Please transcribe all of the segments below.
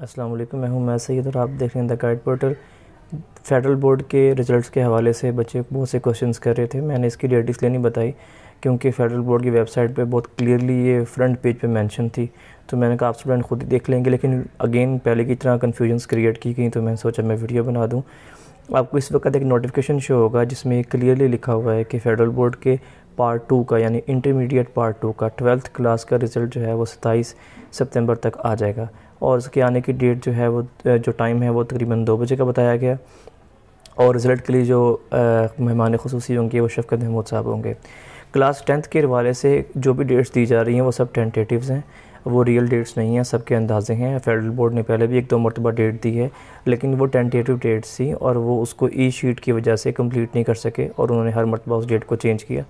अस्सलाम मैं हूं मैं सईद और आप देख रहे हैं the guide portal federal board के रिजल्ट्स के हवाले से बच्चे बहुत से क्वेश्चंस कर रहे थे मैंने इसकी डेट इसलिए नहीं बताई क्योंकि फेडरल बोर्ड की वेबसाइट पे बहुत क्लियरली ये फ्रंट पेज पे मेंशन थी तो मैंने कहा आप स्टूडेंट खुद ही देख लेंगे लेकिन अगेन पहले की तरह कन्फ्यूजन्स क्रिएट की गई तो मैंने सोचा मैं वीडियो बना दूँ आपको इस वक्त एक नोटिफिकेशन शो होगा जिसमें क्लियरली लिखा हुआ है कि फेडरल बोर्ड के पार्ट टू का यानी इंटरमीडिएट पार्ट टू का ट्वेल्थ क्लास का रिज़ल्ट जो है वो सत्ताईस सितंबर तक आ जाएगा और उसके आने की डेट जो है वो जो टाइम है वो तकरीबन दो बजे का बताया गया और रिज़ल्ट के लिए जो मेहमान खसूसी होंगे वो शफकत महमूद साहब होंगे क्लास टेंथ के हवाले से जो भी डेट्स दी जा रही हैं वो सब टेंटेटिव हैं वो रियल डेट्स नहीं हैं सबके अंदाजे हैं फेडरल बोर्ड ने पहले भी एक दो मरतबा डेट दी है लेकिन वो टेंटेटिव डेट्स थी और वो उसको ई शीट की वजह से कम्प्लीट नहीं कर सके और उन्होंने हर मरतबा उस डेट को चेंज किया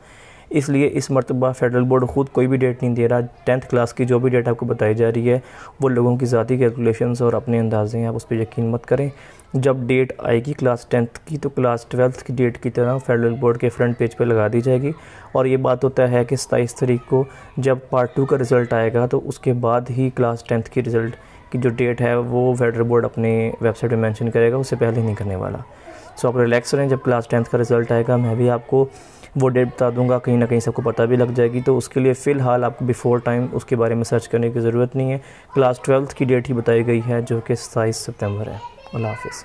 इसलिए इस मरतबा फेडरल बोर्ड ख़ुद कोई भी डेट नहीं दे रहा टेंथ क्लास की जो भी डेट आपको बताई जा रही है वो लोगों की ज़ाती कैलकुलेशन और अपने अंदाजे हैं आप उस पर यकीन मत करें जब डेट आएगी क्लास टेंथ की तो क्लास ट्वेल्थ की डेट की तरह फेडरल बोर्ड के फ्रंट पेज पर पे लगा दी जाएगी और ये बात होता है कि सताईस तरीक को जब पार्ट टू का रिज़ल्ट आएगा तो उसके बाद ही क्लास टेंथ की रिज़ल्ट की जो डेट है वो फेडरल बोर्ड अपने वेबसाइट पर मैंशन करेगा उससे पहले नहीं करने वाला सो आप रिलैक्स रहें जब क्लास टेंथ का रिजल्ट आएगा मैं भी आपको वो डेट बता दूंगा कहीं ना कहीं सबको पता भी लग जाएगी तो उसके लिए फ़िलहाल आपको बिफ़ोर टाइम उसके बारे में सर्च करने की ज़रूरत नहीं है क्लास ट्वेल्थ की डेट ही बताई गई है जो कि सताईस सितंबर है अल्लाह हाफिज़